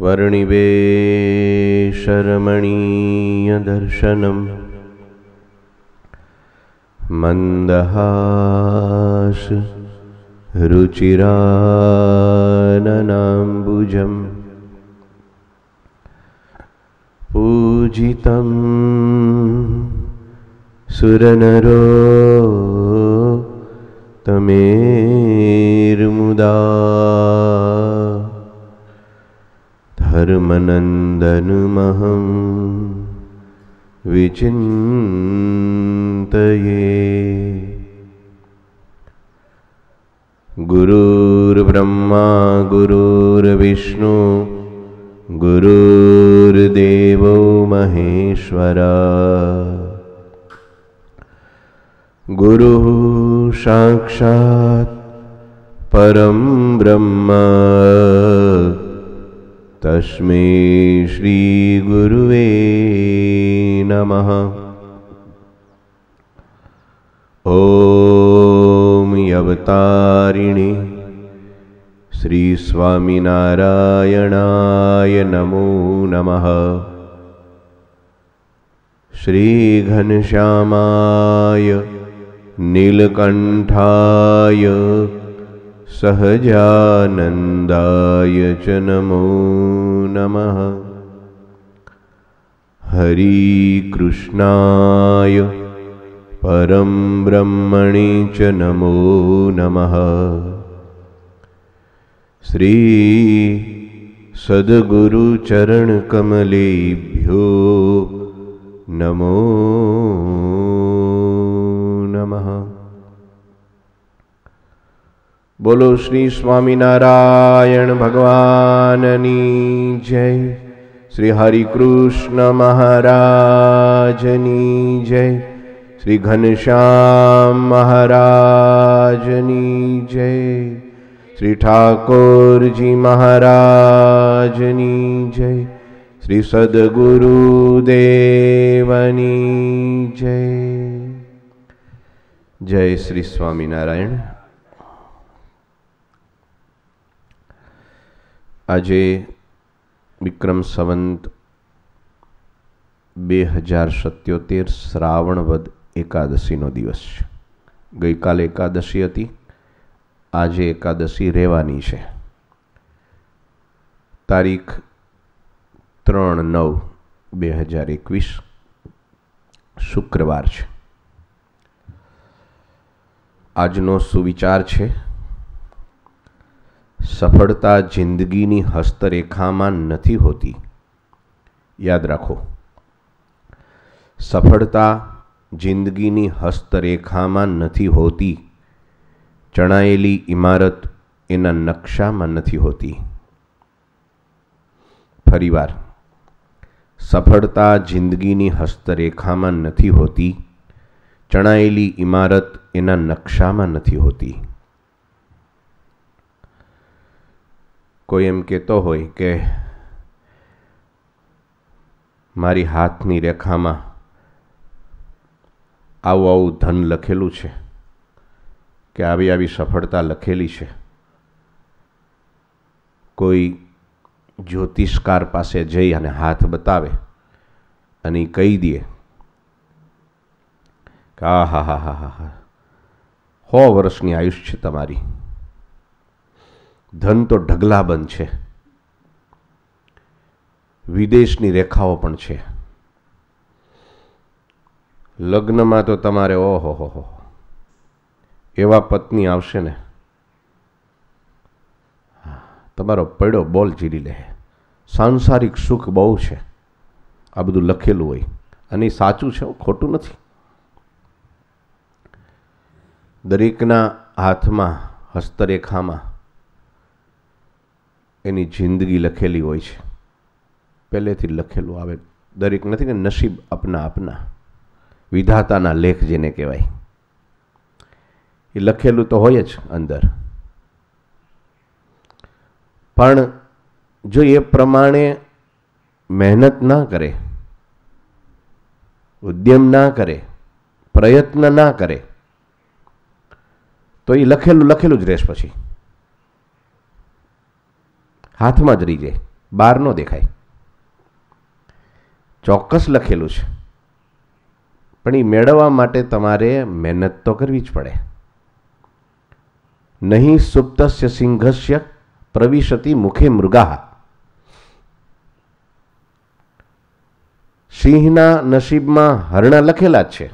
वर्णिवेशरमणीयदर्शनं मन्दहास रुचिराननाम्बुजम् पूजितं सुरनरो तमेर्मुदा धर्मनन्दनुमहं विचिन्तये गुरुर्ब्रह्मा गुरुर्विष्णु गुरुर्देवो महेश्वरा, गुरुः साक्षात् परं ब्रह्मा तस्मै श्रीगुरुवे नमः ॐ यवतारिणि श्रीस्वामिनारायणाय नमो नमः श्रीघनश्यामाय नीलकण्ठाय सहजानन्दाय च नमो नमः हरीकृष्णाय परं ब्रह्मणि च नमो नमः श्रीसद्गुरुचरणकमलेभ्यो नमो नमः બોલો શ્રી સ્વામિનારાયણ ભગવાનની જય શ્રી હરિકૃષ્ણ મહારાજની જય શ્રી ઘનશ્યામ મહારાજની જય શ્રી ઠાકોરજી મહારાજની જય શ્રી સદગુરુદેવની જય જય શ્રી સ્વામિનારાયણ આજે વિક્રમ સંવંત બે હજાર સત્યોતેર શ્રાવણ વદ એકાદશીનો દિવસ છે ગઈકાલે એકાદશી હતી આજે એકાદશી રહેવાની છે તારીખ ત્રણ નવ બે હજાર એકવીસ શુક્રવાર છે આજનો સુવિચાર છે सफलता जिंदगी हस्तरेखा में नहीं होती याद रखो सफलता जिंदगी हस्तरेखा में नहीं होती चढ़ाएली इमारत एना नक्शा में नहीं होती फरी फरीवार सफलता जिंदगी हस्तरेखा में नहीं होती चढ़ाएली इमारत एना नक्शा में नहीं होती કોઈ એમ કહેતો હોય કે મારી હાથની રેખામાં આવું આવું ધન લખેલું છે કે આવી આવી સફળતા લખેલી છે કોઈ જ્યોતિષકાર પાસે જઈ અને હાથ બતાવે અને કહી દે કે આ હા હા હા હા હા સો વર્ષની આયુષ છે તમારી ધન તો ઢગલાબંધ છે વિદેશની રેખાઓ પણ છે લગ્નમાં તો તમારે ઓહો હો હો એવા પત્ની આવશે ને તમારો પડ્યો બોલ જીરી લે સાંસારિક સુખ બહુ છે આ બધું લખેલું હોય અને સાચું છે ખોટું નથી દરેકના હાથમાં હસ્તરેખામાં એની જિંદગી લખેલી હોય છે પહેલેથી લખેલું આવે દરેક નથી કે નસીબ આપના આપના વિધાતાના લેખ જેને કહેવાય એ લખેલું તો હોય જ અંદર પણ જો એ પ્રમાણે મહેનત ના કરે ઉદ્યમ ના કરે પ્રયત્ન ના કરે તો એ લખેલું લખેલું જ રહેશે પછી હાથમાં જ રહી જાય બહાર ન દેખાય ચોક્કસ લખેલું છે પણ એ મેળવવા માટે તમારે મહેનત તો કરવી જ પડે નહીં સુપ્તસ્ય સિંહસ્ય પ્રવિશતિ મુખે મૃગા સિંહના નસીબમાં હરણા લખેલા જ છે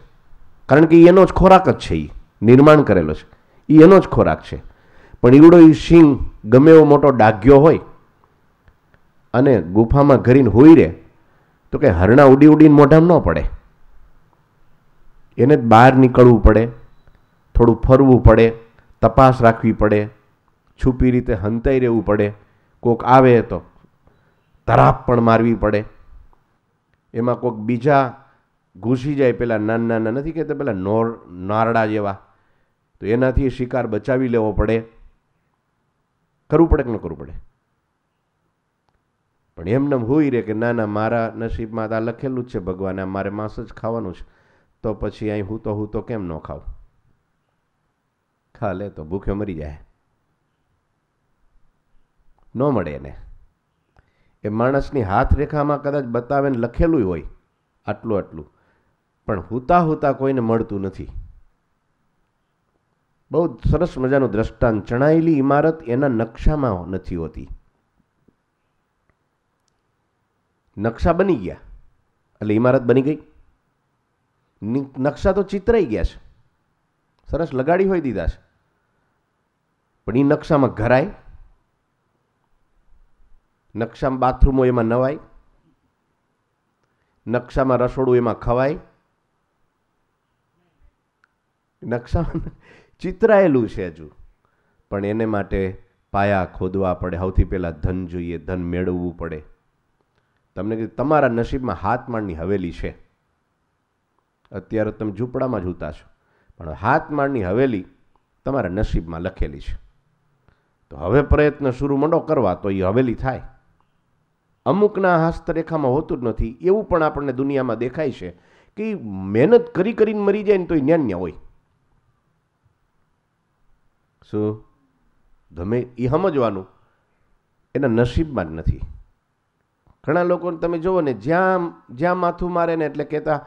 કારણ કે એનો જ ખોરાક જ છે એ નિર્માણ કરેલો છે એ એનો જ ખોરાક છે પણ ઈવડો એ સિંહ ગમે એવો મોટો ડાગ્યો હોય અને ગુફામાં ઘરીને હોઈ રહે તો કે હરણા ઉડી ઉડીને મોઢામાં ન પડે એને જ બહાર નીકળવું પડે થોડું ફરવું પડે તપાસ રાખવી પડે છુપી રીતે હંતાઈ રહેવું પડે કોક આવે તો તરાપ પણ મારવી પડે એમાં કોક બીજા ઘૂસી જાય પેલા નાના નાના નથી કહેતા પેલા નોર નારડા જેવા તો એનાથી શિકાર બચાવી લેવો પડે કરવું પડે કે ન કરવું પડે પણ એમને હોઈ રહે કે ના ના મારા નસીબમાં તો આ લખેલું જ છે ભગવાને મારે માંસ જ ખાવાનું છે તો પછી અહીં હું તો હું તો કેમ ન ખાવ ખા લે તો ભૂખે મરી જાય ન મળે એને એ માણસની હાથ રેખામાં કદાચ બતાવે ને લખેલું હોય આટલું આટલું પણ હુતા હુતા કોઈને મળતું નથી બહુ સરસ મજાનું દ્રષ્ટાંત ચણાયેલી ઇમારત એના નકશામાં નથી હોતી નકશા બની ગયા એટલે ઇમારત બની ગઈ નકશા તો ચિતરાઈ ગયા છે સરસ લગાડી હોય દીધા છે પણ એ નકશામાં ઘરાય નકશામાં બાથરૂમો એમાં નવાય નકશામાં રસોડું એમાં ખવાય નકશામાં ચિતરાયેલું છે હજુ પણ એને માટે પાયા ખોદવા પડે સૌથી પહેલાં ધન જોઈએ ધન મેળવવું પડે તમને કીધું તમારા નસીબમાં હાથમાળની હવેલી છે અત્યારે તમે ઝૂંપડામાં જૂતા છો પણ હાથમાળની હવેલી તમારા નસીબમાં લખેલી છે તો હવે પ્રયત્ન શરૂ મંડો કરવા તો એ હવેલી થાય અમુકના હસ્તરેખામાં હોતું જ નથી એવું પણ આપણને દુનિયામાં દેખાય છે કે મહેનત કરી કરીને મરી જાય ને તો એ ન્યાન્ય હોય શું તમે એ સમજવાનું એના નસીબમાં જ નથી ઘણા લોકોને તમે જુઓ ને જ્યાં જ્યાં માથું મારે ને એટલે કહેતા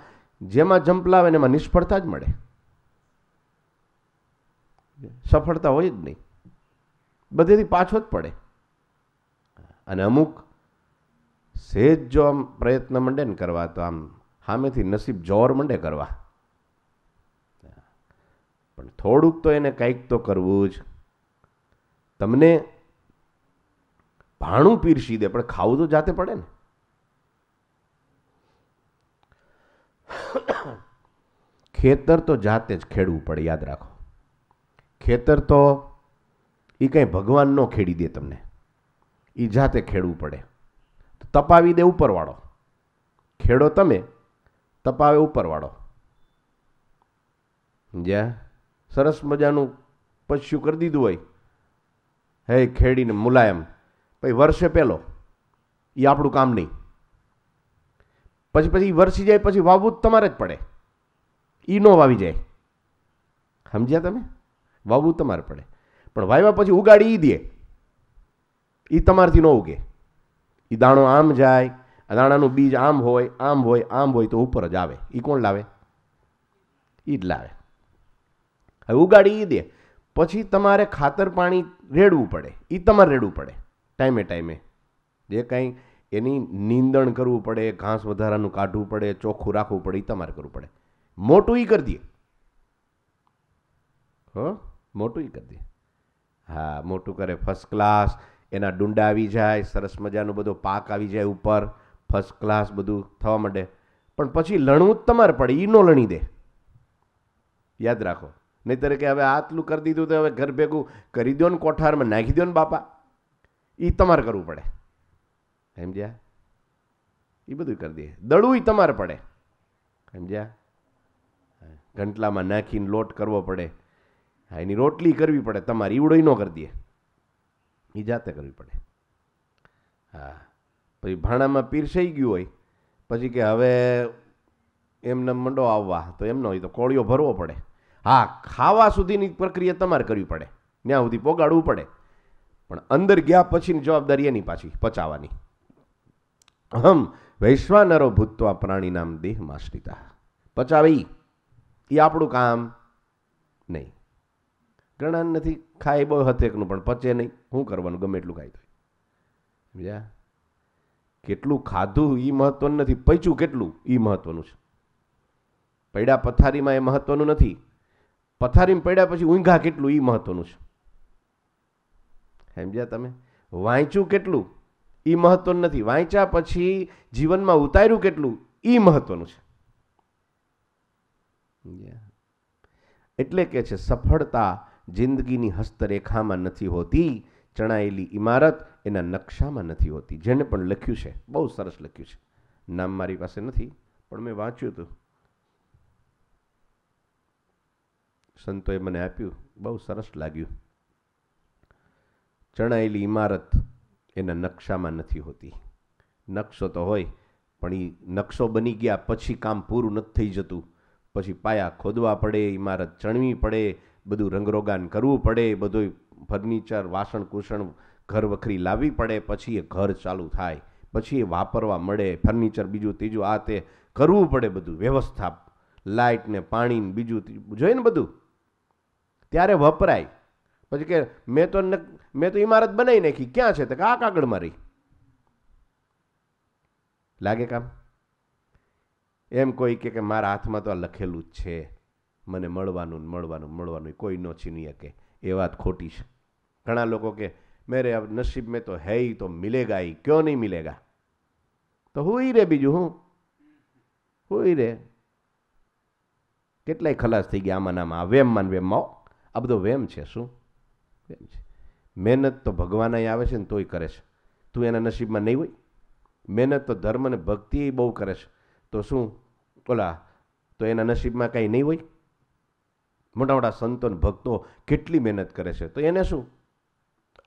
જેમાં જંપ લાવે ને એમાં નિષ્ફળતા જ મળે સફળતા હોય જ નહીં બધેથી પાછો જ પડે અને અમુક સહેજ જો આમ પ્રયત્ન મંડે ને કરવા તો આમ સામેથી નસીબ જોર મંડે કરવા પણ થોડુંક તો એને કંઈક તો કરવું જ તમને ભાણું પીરસી દે પણ ખાવું તો જાતે પડે ને ખેતર તો જાતે જ ખેડવું પડે યાદ રાખો ખેતર તો એ કંઈ ભગવાન ન ખેડી દે તમને એ જાતે ખેડવું પડે તપાવી દે ઉપરવાળો ખેડો તમે તપાવે ઉપરવાળો જ્યાં સરસ મજાનું પશ્યું કરી દીધું હોય હે ખેડીને મુલાયમ પછી વર્ષે પહેલો એ આપણું કામ નહીં પછી પછી વરસી જાય પછી વાવવું તમારે જ પડે એ ન વાવી જાય સમજ્યા તમે વાવવું તમારે પડે પણ વાવ્યા પછી ઉગાડી એ દે એ તમારથી ન ઉગે એ દાણો આમ જાય આ દાણાનું બીજ આમ હોય આમ હોય આમ હોય તો ઉપર જ આવે એ કોણ લાવે એ જ લાવે હવે ઉગાડી એ દે પછી તમારે ખાતર પાણી રેડવું પડે એ તમારે રેડવું પડે ટાઈમે ટાઈમે જે કાંઈ એની નિંદણ કરવું પડે ઘાસ વધારાનું કાઢવું પડે ચોખ્ખું રાખવું પડે એ તમારે કરવું પડે મોટું એ કરી દઈએ હો મોટું એ કરી દઈએ હા મોટું કરે ફર્સ્ટ ક્લાસ એના ડુંડા આવી જાય સરસ મજાનું બધો પાક આવી જાય ઉપર ફર્સ્ટ ક્લાસ બધું થવા માંડે પણ પછી લણવું જ તમારે પડે એ નો લણી દે યાદ રાખો નહીતર કે હવે આટલું કરી દીધું તો હવે ઘર ભેગું કરી દો ને કોઠારમાં નાખી દો ને બાપા એ તમારે કરવું પડે સમજ્યા એ બધું કરી દઈએ દડવું એ તમારે પડે સમજ્યા ઘંટલામાં નાખીને લોટ કરવો પડે હા એની રોટલી કરવી પડે તમારી ઈવડો ન કરી દઈએ એ જાતે કરવી પડે હા પછી ભાણામાં પીરસાઈ ગયું હોય પછી કે હવે એમને મંડો આવવા તો એમનો હોય તો કોળિયો ભરવો પડે હા ખાવા સુધીની પ્રક્રિયા તમારે કરવી પડે ત્યાં સુધી પોગાડવું પડે પણ અંદર ગયા પછીની જવાબદારી એની પાછી પચાવવાની અહમ વૈશ્વાનરો ભૂતવા પ્રાણી નામ દેહ માશ્રિતા પચાવી એ આપણું કામ નહીં ઘણા નથી ખાય બહુ હતેકનું પણ પચે નહીં શું કરવાનું ગમે એટલું ખાય તો સમજ્યા કેટલું ખાધું એ મહત્વનું નથી પચ્યું કેટલું એ મહત્વનું છે પૈડા પથારીમાં એ મહત્વનું નથી પથારીમાં પડ્યા પછી ઊંઘા કેટલું એ મહત્વનું છે સમજ્યા તમે વાંચ્યું કેટલું એ મહત્વનું નથી વાંચ્યા પછી જીવનમાં ઉતાર્યું કેટલું એ મહત્વનું છે એટલે કે છે સફળતા જિંદગીની હસ્તરેખામાં નથી હોતી ચણાયેલી ઇમારત એના નકશામાં નથી હોતી જેને પણ લખ્યું છે બહુ સરસ લખ્યું છે નામ મારી પાસે નથી પણ મેં વાંચ્યું હતું સંતોએ મને આપ્યું બહુ સરસ લાગ્યું ચણાયેલી ઇમારત એના નકશામાં નથી હોતી નકશો તો હોય પણ એ નકશો બની ગયા પછી કામ પૂરું નથી થઈ જતું પછી પાયા ખોદવા પડે ઇમારત ચણવી પડે બધું રંગરોગાન કરવું પડે બધું ફર્નિચર વાસણ કુસણ ઘર વખરી લાવવી પડે પછી એ ઘર ચાલુ થાય પછી એ વાપરવા મળે ફર્નિચર બીજું ત્રીજું આ તે કરવું પડે બધું વ્યવસ્થા લાઇટ ને પાણી ને બીજું ત્રીજું જોઈએ ને બધું ત્યારે વપરાય પછી કે મેં તો મેં તો ઇમારત બનાવી નાખી ક્યાં છે તો કે આ કાગળમાં રહી લાગે કામ એમ કોઈ કે મારા હાથમાં તો આ લખેલું જ છે મને મળવાનું મળવાનું મળવાનું કોઈ ન છીની શકે એ વાત ખોટી છે ઘણા લોકો કે મેરે અબ નસીબ મેં તો હૈ તો મિલેગા એ ક્યો નહીં મિલેગા તો હુઈ રે બીજું હું હુઈ રે કેટલાય ખલાસ થઈ ગયા આમાં નામાં વેમમાં વેમમાં આ બધો વેમ છે શું એમ છે મહેનત તો ભગવાન આવે છે ને તોય કરે છે તું એના નસીબમાં નહીં હોય મહેનત તો ધર્મ અને ભક્તિ બહુ કરે છે તો શું ઓલા તો એના નસીબમાં કાંઈ નહીં હોય મોટા મોટા સંતો અને ભક્તો કેટલી મહેનત કરે છે તો એને શું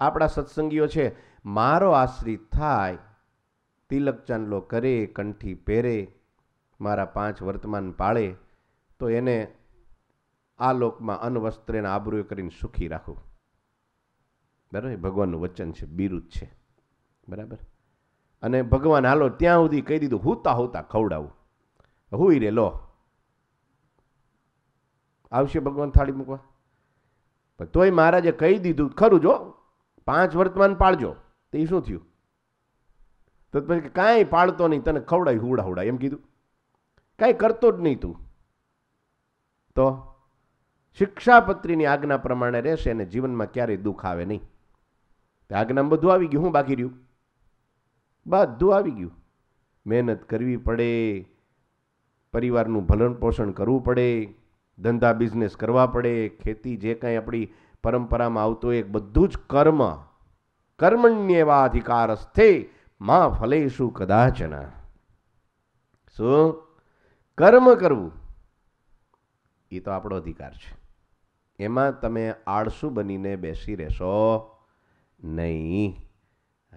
આપણા સત્સંગીઓ છે મારો આશ્રિત થાય તિલક ચાંદલો કરે કંઠી પહેરે મારા પાંચ વર્તમાન પાળે તો એને આ લોકમાં અનવસ્ત્રેના આબરૂએ કરીને સુખી રાખવું બરાબર ભગવાનનું વચન છે બિરુદ છે બરાબર અને ભગવાન હાલો ત્યાં સુધી કહી દીધું હુતા હોતા ખવડાવું હુઈ રે લો આવશે ભગવાન થાળી મૂકવા પણ તોય મહારાજે કહી દીધું ખરું જો પાંચ વર્તમાન પાળજો તે શું થયું તો પછી કાંઈ પાળતો નહીં તને ખવડાય હુડા હુડા એમ કીધું કાંઈ કરતો જ નહીં તું તો શિક્ષાપત્રીની આજ્ઞા પ્રમાણે રહેશે અને જીવનમાં ક્યારેય દુઃખ આવે નહીં આજ્ઞામાં બધું આવી ગયું હું બાકી રહ્યું બધું આવી ગયું મહેનત કરવી પડે પરિવારનું ભલણ પોષણ કરવું પડે ધંધા બિઝનેસ કરવા પડે ખેતી જે કાંઈ આપણી પરંપરામાં આવતું એક બધું જ કર્મ કર્મણ્યેવા અધિકાર સ્થે મા ફલેશું કદાચના શું કર્મ કરવું એ તો આપણો અધિકાર છે એમાં તમે આળસુ બનીને બેસી રહેશો નહીં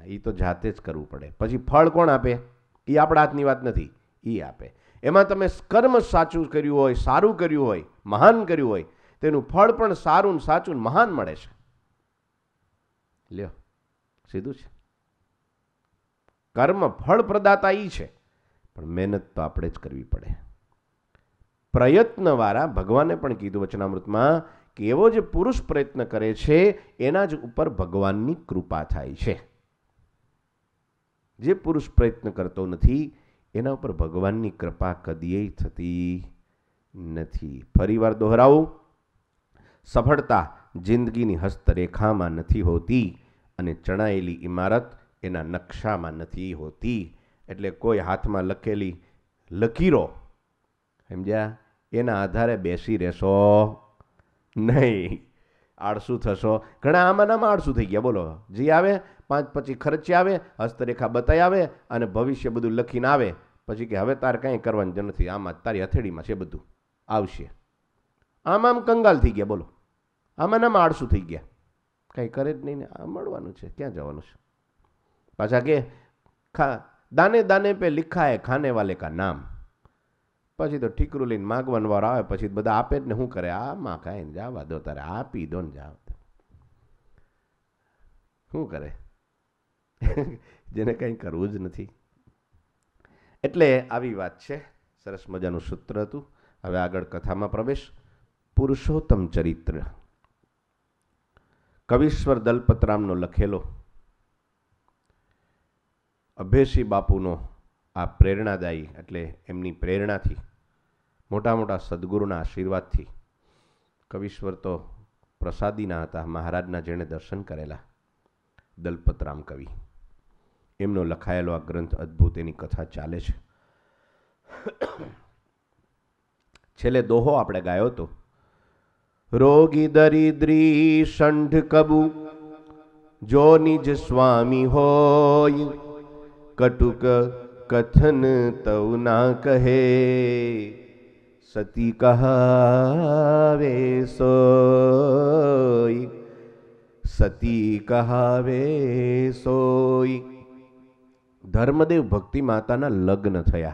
એ તો જાતે જ કરવું પડે પછી ફળ કોણ આપે એ આપણા હાથની વાત નથી એ આપે એમાં તમે કર્મ સાચું કર્યું હોય સારું કર્યું હોય મહાન કર્યું હોય તેનું ફળ પણ સારું ને સાચું મહાન મળે છે લ્યો સીધું છે કર્મ ફળ પ્રદાતા એ છે પણ મહેનત તો આપણે જ કરવી પડે પ્રયત્નવાળા ભગવાને પણ કીધું વચનામૃતમાં કેવો એવો જે પુરુષ પ્રયત્ન કરે છે એના જ ઉપર ભગવાનની કૃપા થાય છે જે પુરુષ પ્રયત્ન કરતો નથી એના ઉપર ભગવાનની કૃપા કદીય થતી નથી ફરીવાર દોહરાવું સફળતા જિંદગીની હસ્તરેખામાં નથી હોતી અને ચણાયેલી ઇમારત એના નકશામાં નથી હોતી એટલે કોઈ હાથમાં લખેલી લકીરો સમજ્યા એના આધારે બેસી રહેશો નહીં આળસુ થશો ઘણા આમાંનામાં નામાં આળસુ થઈ ગયા બોલો જે આવે પાંચ પછી ખર્ચે આવે હસ્તરેખા બતાવી આવે અને ભવિષ્ય બધું લખીને આવે પછી કે હવે તારે કાંઈ કરવાની જ નથી આમાં તારી હથેળીમાં છે બધું આવશે આમ આમ કંગાલ થઈ ગયા બોલો આમાંનામાં નામાં આળસુ થઈ ગયા કાંઈ કરે જ નહીં ને આ મળવાનું છે ક્યાં જવાનું છે પાછા કે ખા દાને દાને પે લિખા હે ખાને વાલે કા નામ પછી તો ઠીકરું લઈને માગવાન વાર આવે પછી બધા આપે જ ને શું કરે આ માં કાંઈ ને જવા દો તારે આપી દો ને જાવ શું કરે જેને કંઈ કરવું જ નથી એટલે આવી વાત છે સરસ મજાનું સૂત્ર હતું હવે આગળ કથામાં પ્રવેશ પુરુષોત્તમ ચરિત્ર કવિશ્વર દલપતરામનો લખેલો અભેસી બાપુનો આ પ્રેરણાદાયી એટલે એમની પ્રેરણાથી મોટા મોટા સદગુરુના આશીર્વાદથી કવિશ્વર તો પ્રસાદીના હતા મહારાજના જેણે દર્શન કરેલા દલપતરામ કવિ એમનો લખાયેલો આ ગ્રંથ અદ્ભુત એની કથા ચાલે છે છેલ્લે દોહો આપણે ગાયો હતો રોગી દરિદ્રી સંઢ કબુ જો નિજ સ્વામી હોય કટુક કથન તવ ના કહે સતી કહાવે સોય સતી કહાવે સોય ધર્મદેવ ભક્તિ માતાના લગ્ન થયા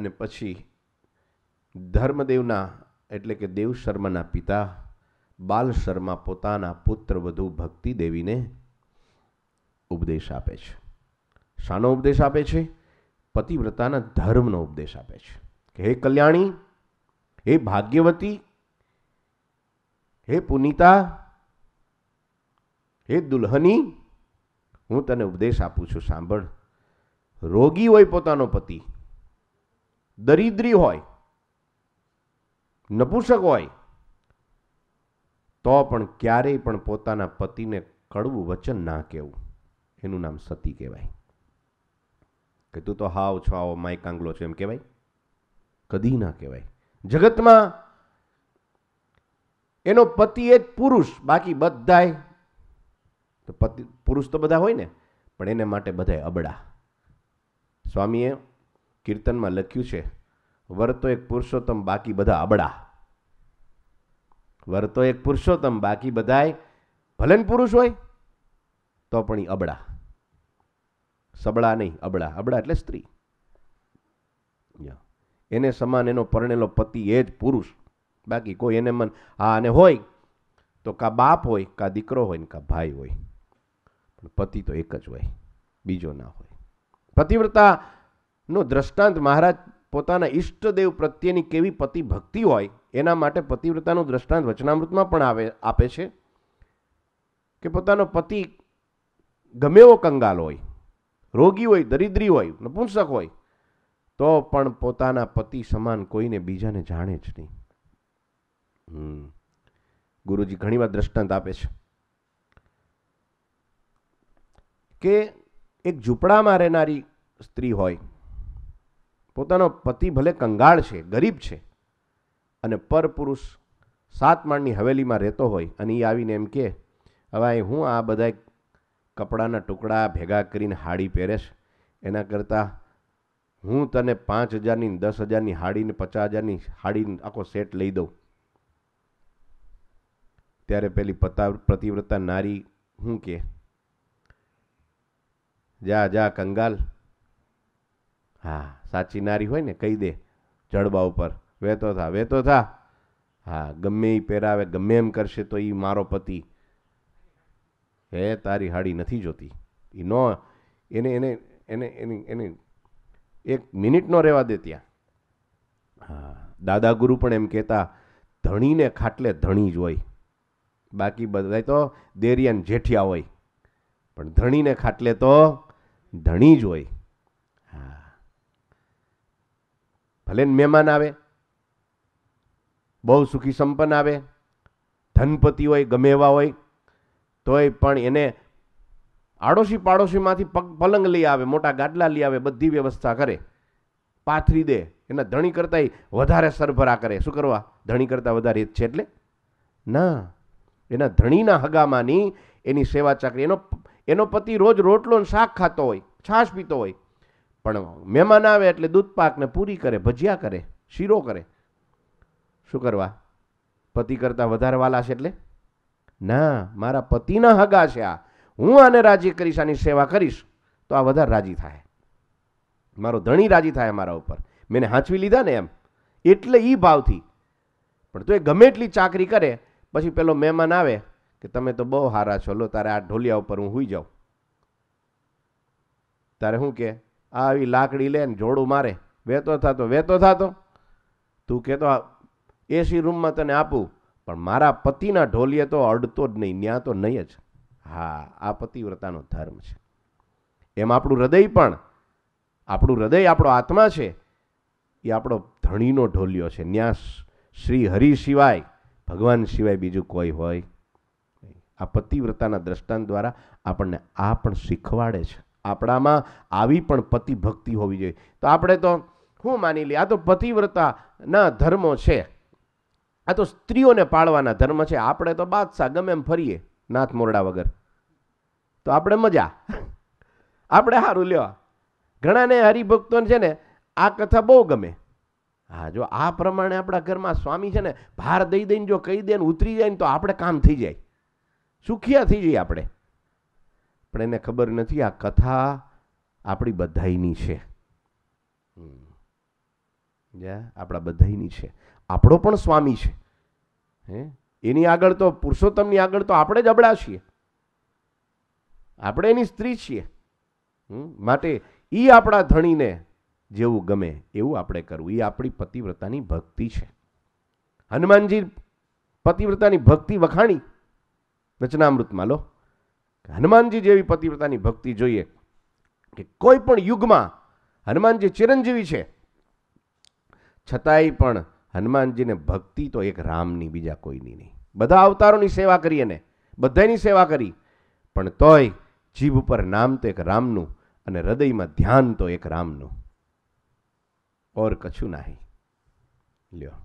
અને પછી ધર્મદેવના એટલે કે દેવ શર્માના પિતા બાલ શર્મા પોતાના પુત્ર વધુ ભક્તિ દેવીને ઉપદેશ આપે છે શાનો ઉપદેશ આપે છે પતિવ્રતાના ધર્મનો ઉપદેશ આપે છે કે હે કલ્યાણી હે ભાગ્યવતી હે પુનિતા હે દુલ્હની હું તને ઉપદેશ આપું છું સાંભળ રોગી હોય પોતાનો પતિ દરિદ્રી હોય નપુસક હોય તો પણ ક્યારેય પણ પોતાના પતિને કડવું વચન ના કહેવું એનું નામ સતી કહેવાય કે તું તો હાવ છો આવો માય કાંગલો છો એમ કહેવાય કદી ના કહેવાય જગતમાં એનો પતિ એ જ પુરુષ બાકી બધાય તો પતિ પુરુષ તો બધા હોય ને પણ એને માટે બધાય અબડા સ્વામીએ કીર્તનમાં લખ્યું છે વરતો એક પુરુષોત્તમ બાકી બધા અબડા વરતો એક પુરુષોત્તમ બાકી બધાય ભલે પુરુષ હોય તો પણ એ અબડા સબળા નહીં અબળા અબડા એટલે સ્ત્રી યા એને સમાન એનો પરણેલો પતિ એ જ પુરુષ બાકી કોઈ એને મન હા અને હોય તો કા બાપ હોય કા દીકરો હોય ને કા ભાઈ હોય પતિ તો એક જ હોય બીજો ના હોય પતિવ્રતાનો દ્રષ્ટાંત મહારાજ પોતાના ઈષ્ટદેવ પ્રત્યેની કેવી પતિ ભક્તિ હોય એના માટે પતિવ્રતાનું દ્રષ્ટાંત વચનામૃતમાં પણ આવે આપે છે કે પોતાનો પતિ ગમે એવો કંગાલ હોય રોગી હોય દરિદ્રી હોય નપુંસક હોય તો પણ પોતાના પતિ સમાન કોઈને બીજાને જાણે જ નહીં ગુરુજી ઘણીવાર દ્રષ્ટાંત આપે છે કે એક ઝૂંપડામાં રહેનારી સ્ત્રી હોય પોતાનો પતિ ભલે કંગાળ છે ગરીબ છે અને પરપુરુષ સાત માળની હવેલીમાં રહેતો હોય અને એ આવીને એમ કે હવે હું આ બધા કપડાના ટુકડા ભેગા કરીને હાડી પહેરેશ એના કરતાં હું તને પાંચ હજારની દસ હજારની હાડીને પચાસ હજારની હાડીને આખો સેટ લઈ દઉં ત્યારે પેલી પતા પ્રતિવ્રતા નારી હું કે જા જા કંગાલ હા સાચી નારી હોય ને કહી દે જડબા ઉપર વહેતો થા વહેતો થા હા ગમે એ પહેરાવે ગમે એમ કરશે તો એ મારો પતિ હે તારી હાડી નથી જોતી એ નો એને એને એને એની એની એક મિનિટનો રહેવા દે ત્યાં હા ગુરુ પણ એમ કહેતા ધણીને ખાટલે ધણી જ હોય બાકી બધા તો દેરિયાન જેઠિયા હોય પણ ધણીને ખાટલે તો ધણી જ હોય હા ભલે મહેમાન આવે બહુ સુખી સંપન્ન આવે ધનપતિ હોય ગમે એવા હોય તોય પણ એને આડોશી પાડોશીમાંથી પગ પલંગ લઈ આવે મોટા ગાડલા લઈ આવે બધી વ્યવસ્થા કરે પાથરી દે એના ધણી કરતાંય વધારે સરભરા કરે શું કરવા ધણી કરતાં વધારે જ છે એટલે ના એના ધણીના હગામાની એની સેવા ચાકરી એનો એનો પતિ રોજ રોટલો ને શાક ખાતો હોય છાશ પીતો હોય પણ મહેમાન આવે એટલે દૂધપાકને પૂરી કરે ભજીયા કરે શીરો કરે શું કરવા પતિ કરતાં વધારે વાલા છે એટલે ના મારા પતિના હગા છે આ હું આને રાજી કરીશ આની સેવા કરીશ તો આ વધારે રાજી થાય મારો ધણી રાજી થાય મારા ઉપર મેં હાંચવી લીધા ને એમ એટલે એ ભાવથી પણ તો એ ગમે એટલી ચાકરી કરે પછી પેલો મહેમાન આવે કે તમે તો બહુ હારા છો લો તારે આ ઢોલિયા ઉપર હું હુઈ જાઉં તારે શું કે આવી લાકડી લે ને જોડું મારે વહેતો થતો વહેતો થતો તું કહેતો એસી રૂમમાં તને આપું પણ મારા પતિના ઢોલિયે તો અડતો જ નહીં ન્યા તો નહીં જ હા આ પતિવ્રતાનો ધર્મ છે એમ આપણું હૃદય પણ આપણું હૃદય આપણો આત્મા છે એ આપણો ધણીનો ઢોલિયો છે ન્યાસ શ્રી હરિ સિવાય ભગવાન સિવાય બીજું કોઈ હોય આ પતિવ્રતાના દ્રષ્ટાંત દ્વારા આપણને આ પણ શીખવાડે છે આપણામાં આવી પણ પતિભક્તિ હોવી જોઈએ તો આપણે તો હું માની લઈએ આ તો પતિવ્રતાના ધર્મો છે આ તો સ્ત્રીઓને પાળવાના ધર્મ છે આપણે તો બાદશાહ ગમે એમ ફરીએ નાથ મોરડા વગર તો આપણે મજા આપણે સારું લ્યો ઘણાને હરિભક્તોને છે ને આ કથા બહુ ગમે હા જો આ પ્રમાણે આપણા ઘરમાં સ્વામી છે ને ભાર દઈ દઈને જો કહી દે ને ઉતરી જાય ને તો આપણે કામ થઈ જાય સુખિયા થઈ જઈએ આપણે પણ એને ખબર નથી આ કથા આપણી બધાઈની છે આપણા બધાઈની છે આપણો પણ સ્વામી છે હે એની આગળ તો પુરુષોત્તમની આગળ તો આપણે જ અબળા છીએ આપણે એની સ્ત્રી છીએ માટે એ આપણા ધણીને જેવું ગમે એવું આપણે કરવું એ આપણી પતિવ્રતાની ભક્તિ છે હનુમાનજી પતિવ્રતાની ભક્તિ વખાણી રચનામૃતમાં લો હનુમાનજી જેવી પતિવ્રતાની ભક્તિ જોઈએ કે કોઈ પણ યુગમાં હનુમાનજી ચિરંજીવી છે છતાંય પણ હનુમાનજીને ભક્તિ તો એક રામની બીજા કોઈની નહીં બધા અવતારોની સેવા કરી એને બધાની સેવા કરી પણ તોય જીભ ઉપર નામ તો એક રામનું અને હૃદયમાં ધ્યાન તો એક રામનું ઓર કછું નાહી લ્યો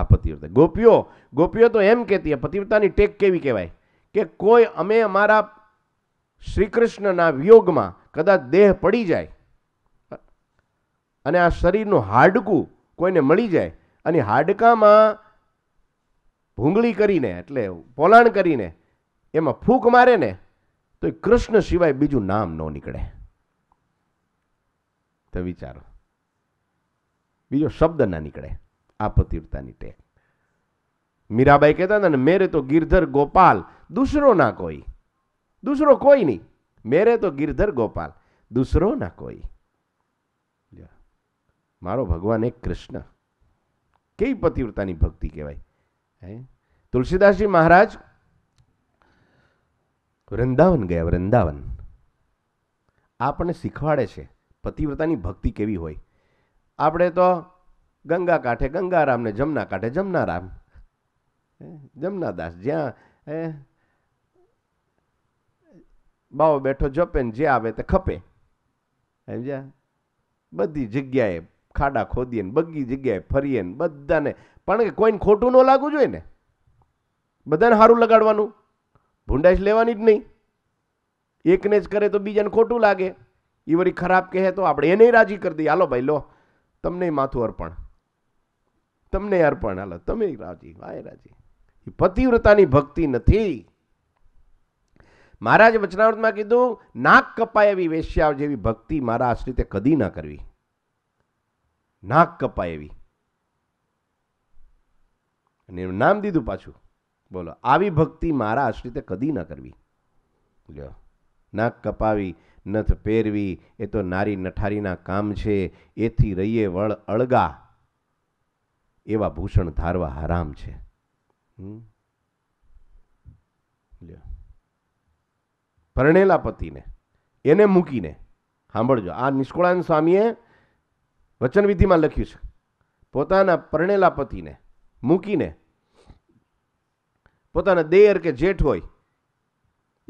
આ પતિવ્રતા ગોપીઓ ગોપીઓ તો એમ કહેતી પતિવ્રતાની ટેક કેવી કહેવાય કે કોઈ અમે અમારા શ્રી કૃષ્ણના વિયોગમાં કદાચ દેહ પડી જાય અને આ શરીરનું હાડકું કોઈને મળી જાય અને હાડકામાં ભૂંગળી કરીને એટલે પોલાણ કરીને એમાં ફૂંક મારે ને તો એ કૃષ્ણ સિવાય બીજું નામ ન નીકળે તો વિચારો બીજો શબ્દ ના નીકળે આ પતિવ્રતાની ટેક મીરાબાઈ કહેતા હતા ને મેરે તો ગિરધર ગોપાલ દૂસરો ના કોઈ દૂસરો કોઈ નહીં મેરે તો ગિરધર ગોપાલ દૂસરો ના કોઈ મારો ભગવાન એક કૃષ્ણ કેવી પતિવ્રતાની ભક્તિ કહેવાય તુલસીદાસજી મહારાજ વૃંદાવન ગયા વૃંદાવન આપણને શીખવાડે છે પતિવ્રતાની ભક્તિ કેવી હોય આપણે તો ગંગા કાંઠે ગંગારામને જમના કાંઠે જમનારામ જમનાદાસ જ્યાં એ બાવો બેઠો જપે ને જે આવે તે ખપે સમજ્યા બધી જગ્યાએ ખાડા ખોદીએ ને બગી જગ્યાએ ફરીએ ને બધાને પણ કોઈ કોઈને ખોટું ન લાગવું જોઈએ ને બધાને સારું લગાડવાનું ભૂંડાઈશ લેવાની જ નહીં એકને જ કરે તો બીજાને ખોટું લાગે એ વળી ખરાબ કહે તો આપણે એને રાજી કરી દઈએ હાલો ભાઈ લો તમને માથું અર્પણ તમને અર્પણ હાલો તમે રાજી ભાઈ રાજી પતિવ્રતાની ભક્તિ નથી મહારાજ વચનાવૃતમાં કીધું નાક કપાય એવી વેશ્યા જેવી ભક્તિ મારા આશ્રિતે કદી ના કરવી નાક કપાય એવી અને એનું નામ દીધું પાછું બોલો આવી ભક્તિ મારા આશ્રિતે કદી ન કરવી લ્યો નાક કપાવી નથ પહેરવી એ તો નારી નઠારીના કામ છે એથી રહીએ વળ અળગા એવા ભૂષણ ધારવા હરામ છે પરણેલા પતિને એને મૂકીને સાંભળજો આ નિષ્કુળાન સ્વામીએ વચનવિધિમાં લખ્યું છે પોતાના પરણેલા પતિને મૂકીને પોતાના દેયર કે જેઠ હોય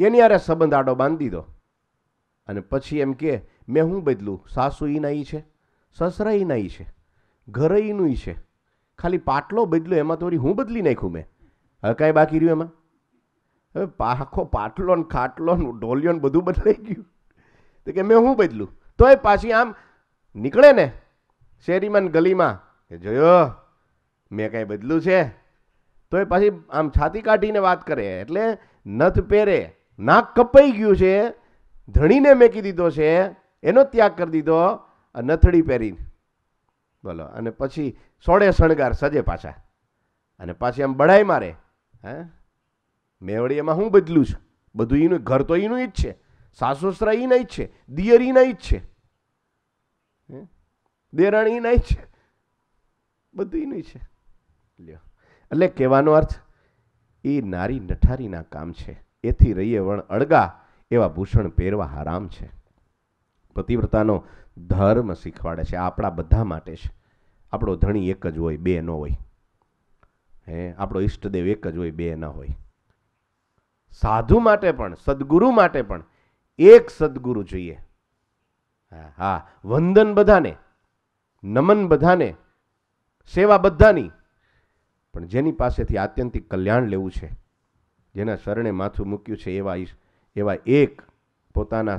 એની આરે સંબંધ આડો બાંધી દીધો અને પછી એમ કે મેં હું બદલું સાસુ ઈના ઈ છે સસરા ઈના ઈ છે ઘર ઈનું છે ખાલી પાટલો બદલો એમાં તો હું બદલી નાખ્યું મેં હવે કાંઈ બાકી રહ્યું એમાં હવે આખો પાટલો ને ખાટલો ને ઢોલિયો ને બધું બદલાઈ ગયું તો કે મેં હું બદલું તોય પાછી આમ નીકળે ને શેરીમાં ગલીમાં કે જોયો મેં કાંઈ બદલું છે તો એ પછી આમ છાતી કાઢીને વાત કરે એટલે નથ પહેરે નાક કપાઈ ગયું છે ધણીને મેકી દીધો છે એનો ત્યાગ કરી દીધો નથડી પહેરીને બોલો અને પછી સોળે શણગાર સજે પાછા અને પાછી આમ બડાઈ મારે હે મેવડી એમાં હું બદલું છું બધું એનું ઘર તો એનું જ છે સાસુસરા સસરા એના જ છે દિયર એના જ છે દેરાણી એના જ છે બધું એનું છે લ્યો એટલે કહેવાનો અર્થ એ નારી નઠારીના કામ છે એથી રહીએ વણ અળગા એવા ભૂષણ પહેરવા હારામ છે પતિવ્રતાનો ધર્મ શીખવાડે છે આપણા બધા માટે છે આપણો ધણી એક જ હોય બે ન હોય હે આપણો ઈષ્ટદેવ એક જ હોય બે ન હોય સાધુ માટે પણ સદગુરુ માટે પણ એક સદગુરુ જોઈએ હા વંદન બધાને નમન બધાને સેવા બધાની પણ જેની પાસેથી આત્યંતિક કલ્યાણ લેવું છે જેના શરણે માથું મૂક્યું છે એવા એવા એક પોતાના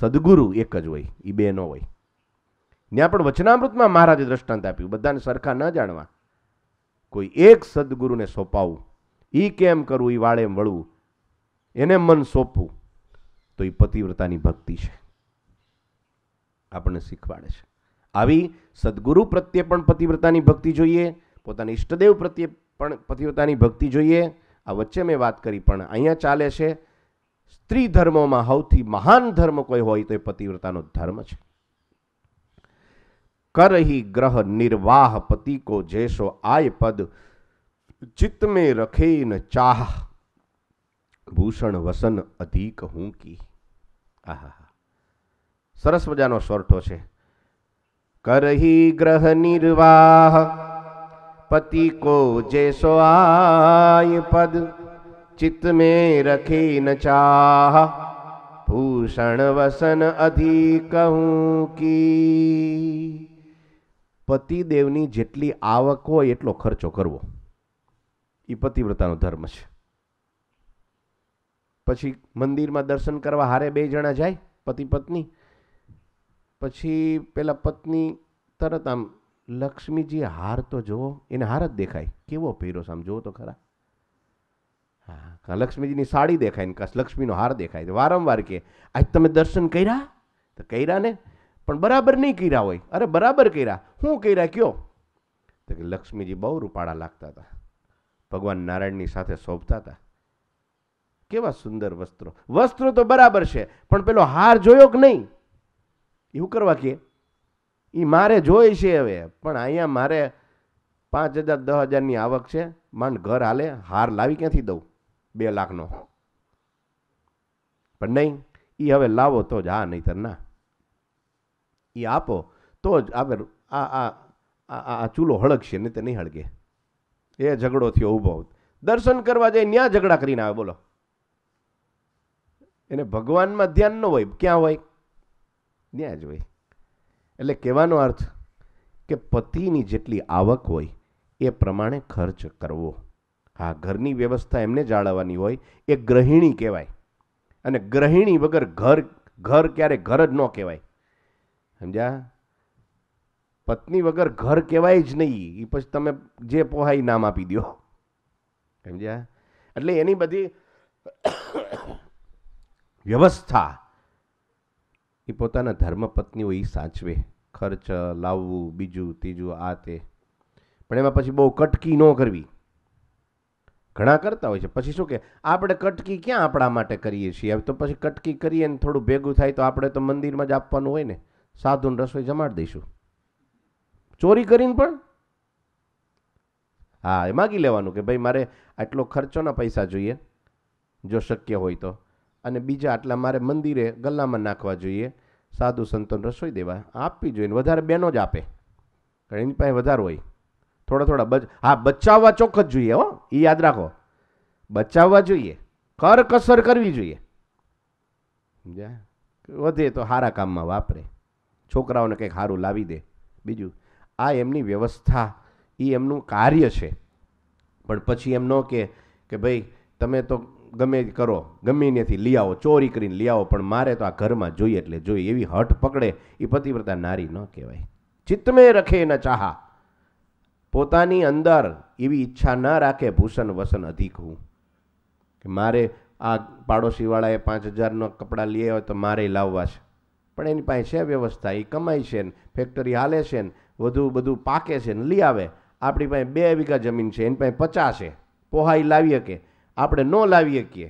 સદગુરુ એક જ હોય એ બે ન હોય ત્યાં પણ વચનામૃતમાં મહારાજે દ્રષ્ટાંત આપ્યું બધાને સરખા ન જાણવા કોઈ એક સદગુરુને સોંપાવું એ કેમ કરવું એ વાળે વળવું એને મન સોંપવું તો એ પતિવ્રતાની ભક્તિ છે આપણને શીખવાડે છે આવી સદગુરુ પ્રત્યે પણ પતિવ્રતાની ભક્તિ જોઈએ પોતાના ઈષ્ટદેવ પ્રત્યે પણ પતિવ્રતાની ભક્તિ જોઈએ આ વચ્ચે મેં વાત કરી પણ અહીંયા ચાલે છે સ્ત્રી ધર્મોમાં સૌથી મહાન ધર્મ કોઈ હોય તો એ પતિવ્રતાનો ધર્મ છે કરહી ગ્રહ નિર્વાહ પતિ કો જેસો આય પદ ચિત્ત મે રખે ન ચાહ ભૂષણ વસન અધિક હું કી આહા સરસ મજાનો સોરઠો છે કરહી ગ્રહ નિર્વાહ पति को जैसो आय पद चित्त में रखे न चाह भूषण वसन अधिक कहूँ પતિ દેવની જેટલી આવક હોય એટલો ખર્ચો કરવો એ પતિવ્રતાનો ધર્મ છે પછી મંદિરમાં દર્શન કરવા હારે બે જણા જાય પતિ પત્ની પછી પેલા પત્ની તરત આમ લક્ષ્મીજી હાર તો જુઓ એને હાર જ દેખાય કેવો પહેરો આમ જુઓ તો ખરા હા લક્ષ્મીજીની સાડી દેખાય ને લક્ષ્મીનો હાર દેખાય છે વારંવાર કે આજ તમે દર્શન કર્યા તો કર્યા ને પણ બરાબર નહીં કર્યા હોય અરે બરાબર કર્યા શું કર્યા કયો તો કે લક્ષ્મીજી બહુ રૂપાળા લાગતા હતા ભગવાન નારાયણની સાથે શોભતા હતા કેવા સુંદર વસ્ત્રો વસ્ત્રો તો બરાબર છે પણ પેલો હાર જોયો કે નહીં એવું કરવા કે એ મારે જોઈ છે હવે પણ અહીંયા મારે પાંચ હજાર દસ હજારની આવક છે માંડ ઘર હાલે હાર લાવી ક્યાંથી દઉં બે લાખનો પણ નહીં એ હવે લાવો તો જ આ નહીં ના એ આપો તો જ આપણે આ આ આ ચૂલો હળગશે નહીં તો નહીં હળગે એ ઝઘડો થયો ઊભો દર્શન કરવા જાય ન્યા ઝઘડા કરીને આવે બોલો એને ભગવાનમાં ધ્યાન ન હોય ક્યાં હોય ત્યાં જ હોય એટલે કહેવાનો અર્થ કે પતિની જેટલી આવક હોય એ પ્રમાણે ખર્ચ કરવો હા ઘરની વ્યવસ્થા એમને જાળવવાની હોય એ ગ્રહિણી કહેવાય અને ગ્રહિણી વગર ઘર ઘર ક્યારે ઘર જ ન કહેવાય સમજ્યા પત્ની વગર ઘર કહેવાય જ નહીં એ પછી તમે જે પોહા પોહાય નામ આપી દો સમજ્યા એટલે એની બધી વ્યવસ્થા એ પોતાના ધર્મ પત્નીઓ એ સાચવે ખર્ચ લાવવું બીજું ત્રીજું આ તે પણ એમાં પછી બહુ કટકી ન કરવી ઘણા કરતા હોય છે પછી શું કે આપણે કટકી ક્યાં આપણા માટે કરીએ છીએ તો પછી કટકી કરીએ ને થોડું ભેગું થાય તો આપણે તો મંદિરમાં જ આપવાનું હોય ને સાધુને રસોઈ જમાડી દઈશું ચોરી કરીને પણ હા એ માગી લેવાનું કે ભાઈ મારે આટલો ખર્ચોના પૈસા જોઈએ જો શક્ય હોય તો અને બીજા આટલા મારે મંદિરે ગલ્લામાં નાખવા જોઈએ સાધુ સંતોને રસોઈ દેવા આપવી જોઈએ વધારે બહેનો જ આપે કારણ એની પાસે વધારે હોય થોડા થોડા બચ હા બચાવવા ચોખ્ખ જ જોઈએ હો એ યાદ રાખો બચાવવા જોઈએ કર કસર કરવી જોઈએ વધે તો સારા કામમાં વાપરે છોકરાઓને કંઈક સારું લાવી દે બીજું આ એમની વ્યવસ્થા એ એમનું કાર્ય છે પણ પછી એમ ન કે ભાઈ તમે તો ગમે કરો ગમે ત્યાંથી લઈ આવો ચોરી કરીને લઈ આવો પણ મારે તો આ ઘરમાં જોઈએ એટલે જોઈએ એવી હઠ પકડે એ પતિવ્રતા નારી ન કહેવાય ચિત્તમે રખે ન ચાહા પોતાની અંદર એવી ઈચ્છા ન રાખે ભૂષણ વસન અધિક હું કે મારે આ પાડોશીવાળાએ પાંચ હજારનો કપડાં લઈ આવ્યો તો મારે લાવવા છે પણ એની પાસે છે વ્યવસ્થા એ કમાય છે ને ફેક્ટરી હાલે છે ને વધુ બધું પાકે છે ને લઈ આવે આપણી પાસે બે વીઘા જમીન છે એની પાસે પચાસે પોહાઈ લાવી શકે આપણે ન લાવી શકીએ